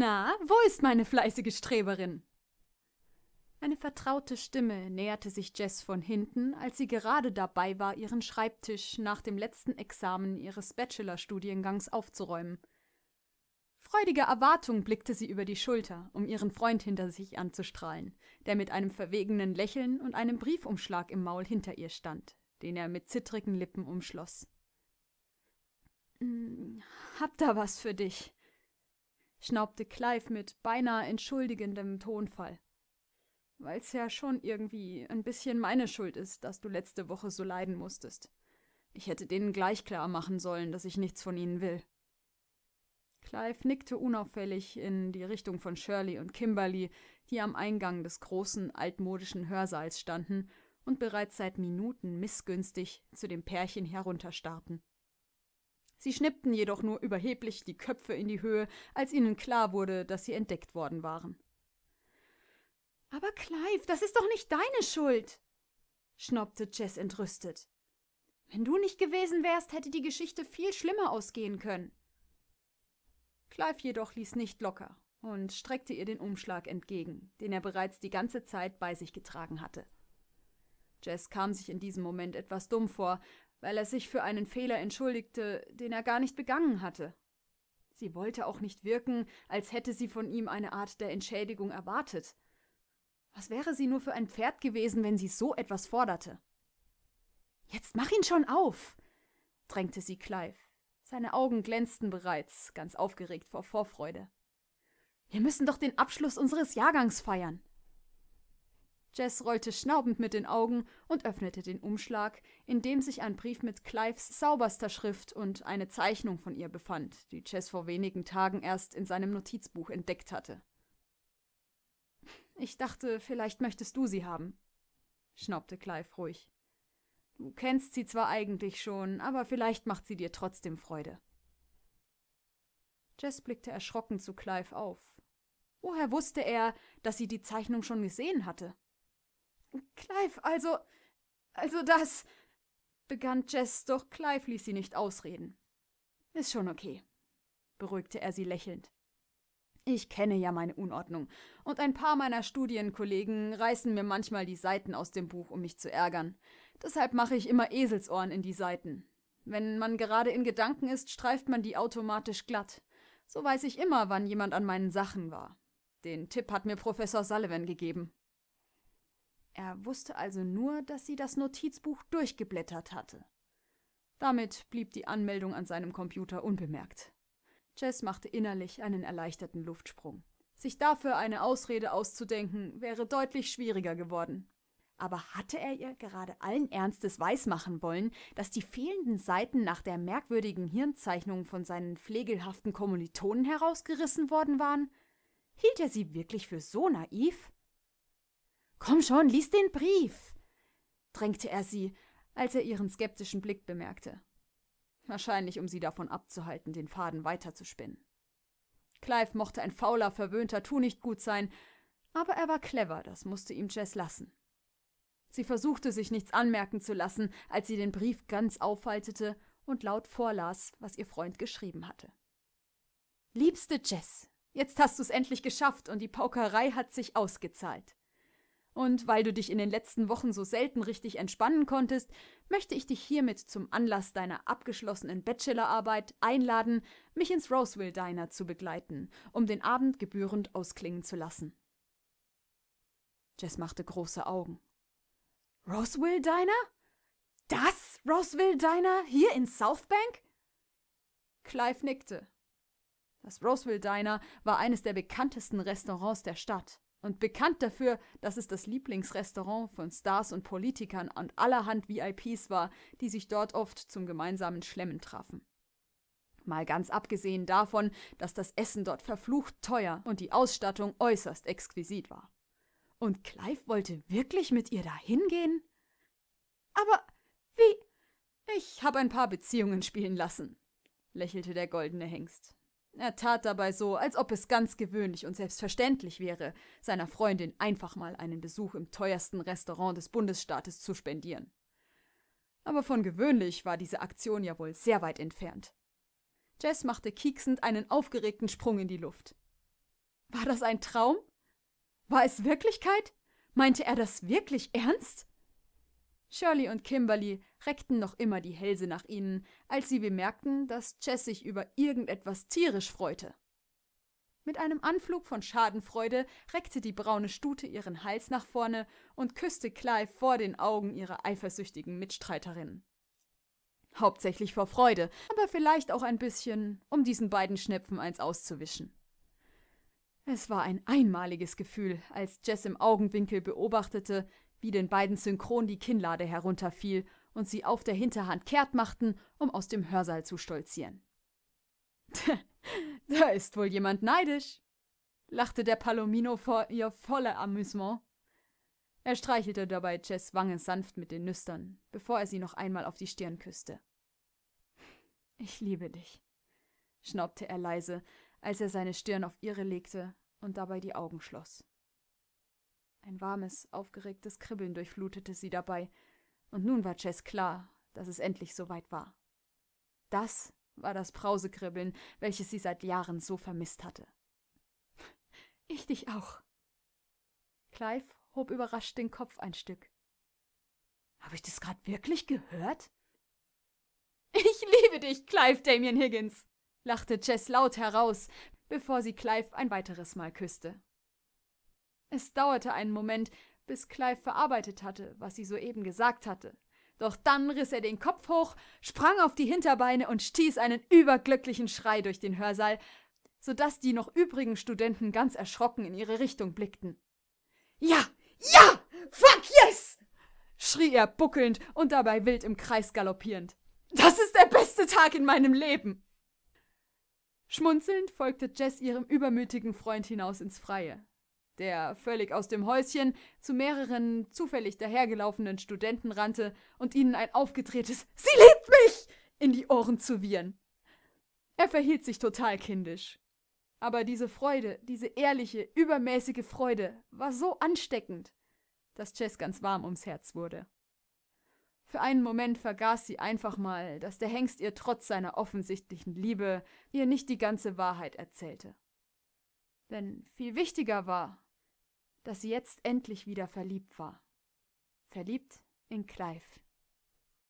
Na, wo ist meine fleißige Streberin? Eine vertraute Stimme näherte sich Jess von hinten, als sie gerade dabei war, ihren Schreibtisch nach dem letzten Examen ihres Bachelorstudiengangs aufzuräumen. Freudiger Erwartung blickte sie über die Schulter, um ihren Freund hinter sich anzustrahlen, der mit einem verwegenen Lächeln und einem Briefumschlag im Maul hinter ihr stand, den er mit zittrigen Lippen umschloss. Hm, hab da was für dich, schnaubte Clive mit beinahe entschuldigendem Tonfall. Weil's ja schon irgendwie ein bisschen meine Schuld ist, dass du letzte Woche so leiden musstest. Ich hätte denen gleich klar machen sollen, dass ich nichts von ihnen will. Clive nickte unauffällig in die Richtung von Shirley und Kimberly, die am Eingang des großen, altmodischen Hörsaals standen und bereits seit Minuten missgünstig zu dem Pärchen herunterstarrten sie schnippten jedoch nur überheblich die köpfe in die höhe als ihnen klar wurde dass sie entdeckt worden waren aber clive das ist doch nicht deine schuld schnaubte jess entrüstet wenn du nicht gewesen wärst hätte die geschichte viel schlimmer ausgehen können clive jedoch ließ nicht locker und streckte ihr den umschlag entgegen den er bereits die ganze zeit bei sich getragen hatte jess kam sich in diesem moment etwas dumm vor weil er sich für einen Fehler entschuldigte, den er gar nicht begangen hatte. Sie wollte auch nicht wirken, als hätte sie von ihm eine Art der Entschädigung erwartet. Was wäre sie nur für ein Pferd gewesen, wenn sie so etwas forderte? Jetzt mach ihn schon auf, drängte sie Clive. Seine Augen glänzten bereits, ganz aufgeregt vor Vorfreude. Wir müssen doch den Abschluss unseres Jahrgangs feiern. Jess rollte schnaubend mit den Augen und öffnete den Umschlag, in dem sich ein Brief mit Clives sauberster Schrift und eine Zeichnung von ihr befand, die Jess vor wenigen Tagen erst in seinem Notizbuch entdeckt hatte. Ich dachte, vielleicht möchtest du sie haben, schnaubte Clive ruhig. Du kennst sie zwar eigentlich schon, aber vielleicht macht sie dir trotzdem Freude. Jess blickte erschrocken zu Clive auf. Woher wusste er, dass sie die Zeichnung schon gesehen hatte? Clive, also. Also das. begann Jess, doch Clive ließ sie nicht ausreden. Ist schon okay, beruhigte er sie lächelnd. Ich kenne ja meine Unordnung, und ein paar meiner Studienkollegen reißen mir manchmal die Seiten aus dem Buch, um mich zu ärgern. Deshalb mache ich immer Eselsohren in die Seiten. Wenn man gerade in Gedanken ist, streift man die automatisch glatt. So weiß ich immer, wann jemand an meinen Sachen war. Den Tipp hat mir Professor Sullivan gegeben. Er wusste also nur, dass sie das Notizbuch durchgeblättert hatte. Damit blieb die Anmeldung an seinem Computer unbemerkt. Jess machte innerlich einen erleichterten Luftsprung. Sich dafür eine Ausrede auszudenken, wäre deutlich schwieriger geworden. Aber hatte er ihr gerade allen Ernstes weismachen wollen, dass die fehlenden Seiten nach der merkwürdigen Hirnzeichnung von seinen pflegelhaften Kommilitonen herausgerissen worden waren? Hielt er sie wirklich für so naiv? Komm schon, lies den Brief, drängte er sie, als er ihren skeptischen Blick bemerkte. Wahrscheinlich, um sie davon abzuhalten, den Faden weiterzuspinnen. Clive mochte ein fauler, verwöhnter Tu nicht gut sein, aber er war clever, das musste ihm Jess lassen. Sie versuchte sich nichts anmerken zu lassen, als sie den Brief ganz auffaltete und laut vorlas, was ihr Freund geschrieben hatte. Liebste Jess, jetzt hast du's endlich geschafft und die Paukerei hat sich ausgezahlt und weil du dich in den letzten Wochen so selten richtig entspannen konntest, möchte ich dich hiermit zum Anlass deiner abgeschlossenen Bachelorarbeit einladen, mich ins Roseville Diner zu begleiten, um den Abend gebührend ausklingen zu lassen. Jess machte große Augen. Roseville Diner? Das Roseville Diner hier in Southbank? Clive nickte. Das Roseville Diner war eines der bekanntesten Restaurants der Stadt und bekannt dafür, dass es das Lieblingsrestaurant von Stars und Politikern und allerhand VIPs war, die sich dort oft zum gemeinsamen Schlemmen trafen. Mal ganz abgesehen davon, dass das Essen dort verflucht teuer und die Ausstattung äußerst exquisit war. Und Clive wollte wirklich mit ihr dahin gehen? Aber wie? Ich habe ein paar Beziehungen spielen lassen, lächelte der goldene Hengst. Er tat dabei so, als ob es ganz gewöhnlich und selbstverständlich wäre, seiner Freundin einfach mal einen Besuch im teuersten Restaurant des Bundesstaates zu spendieren. Aber von gewöhnlich war diese Aktion ja wohl sehr weit entfernt. Jess machte kieksend einen aufgeregten Sprung in die Luft. War das ein Traum? War es Wirklichkeit? Meinte er das wirklich ernst? shirley und kimberly reckten noch immer die hälse nach ihnen als sie bemerkten dass jess sich über irgendetwas tierisch freute mit einem anflug von schadenfreude reckte die braune stute ihren hals nach vorne und küsste clive vor den augen ihrer eifersüchtigen mitstreiterin hauptsächlich vor freude aber vielleicht auch ein bisschen, um diesen beiden schnepfen eins auszuwischen es war ein einmaliges gefühl als jess im augenwinkel beobachtete wie den beiden synchron die Kinnlade herunterfiel und sie auf der Hinterhand kehrt machten, um aus dem Hörsaal zu stolzieren. da ist wohl jemand neidisch, lachte der Palomino vor ihr voller Amüsement. Er streichelte dabei Jess Wange sanft mit den Nüstern, bevor er sie noch einmal auf die Stirn küsste. Ich liebe dich, schnaubte er leise, als er seine Stirn auf ihre legte und dabei die Augen schloss ein warmes aufgeregtes kribbeln durchflutete sie dabei und nun war jess klar dass es endlich soweit war das war das brausekribbeln welches sie seit jahren so vermisst hatte ich dich auch clive hob überrascht den kopf ein stück habe ich das gerade wirklich gehört ich liebe dich clive damien higgins lachte jess laut heraus bevor sie clive ein weiteres mal küßte es dauerte einen moment bis clive verarbeitet hatte was sie soeben gesagt hatte doch dann riss er den kopf hoch sprang auf die hinterbeine und stieß einen überglücklichen schrei durch den hörsaal so daß die noch übrigen studenten ganz erschrocken in ihre richtung blickten ja ja fuck yes schrie er buckelnd und dabei wild im kreis galoppierend das ist der beste tag in meinem leben schmunzelnd folgte jess ihrem übermütigen freund hinaus ins freie der völlig aus dem Häuschen zu mehreren zufällig dahergelaufenen Studenten rannte und ihnen ein aufgedrehtes Sie liebt mich in die Ohren zu wirren. Er verhielt sich total kindisch. Aber diese Freude, diese ehrliche, übermäßige Freude war so ansteckend, dass Jess ganz warm ums Herz wurde. Für einen Moment vergaß sie einfach mal, dass der Hengst ihr trotz seiner offensichtlichen Liebe ihr nicht die ganze Wahrheit erzählte. Denn viel wichtiger war, dass sie jetzt endlich wieder verliebt war. Verliebt in Clive.